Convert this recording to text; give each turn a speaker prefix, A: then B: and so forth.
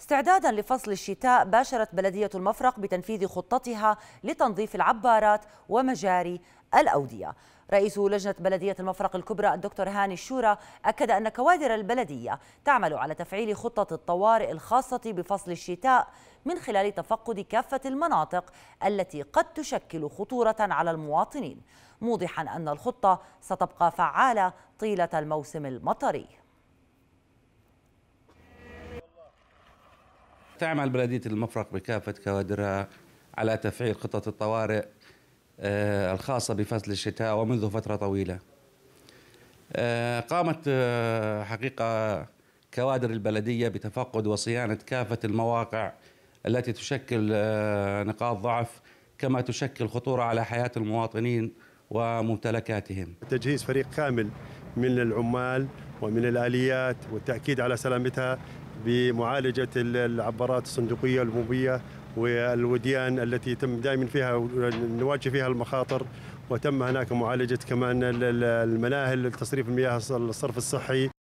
A: استعدادا لفصل الشتاء باشرت بلدية المفرق بتنفيذ خطتها لتنظيف العبارات ومجاري الأودية رئيس لجنة بلدية المفرق الكبرى الدكتور هاني الشورى أكد أن كوادر البلدية تعمل على تفعيل خطة الطوارئ الخاصة بفصل الشتاء من خلال تفقد كافة المناطق التي قد تشكل خطورة على المواطنين موضحا أن الخطة ستبقى فعالة طيلة الموسم المطري
B: تعمل بلدية المفرق بكافة كوادرها على تفعيل خطة الطوارئ آه، الخاصة بفصل الشتاء ومنذ فترة طويلة آه، قامت آه، حقيقة كوادر البلدية بتفقد وصيانة كافة المواقع التي تشكل نقاط ضعف كما تشكل خطورة على حياة المواطنين وممتلكاتهم
C: تجهيز فريق كامل من العمال ومن الآليات والتأكيد على سلامتها بمعالجه العبارات الصندوقيه البوميه والوديان التي تم دائما فيها نواجه فيها المخاطر وتم هناك معالجه كمان المناهل لتصريف المياه الصرف الصحي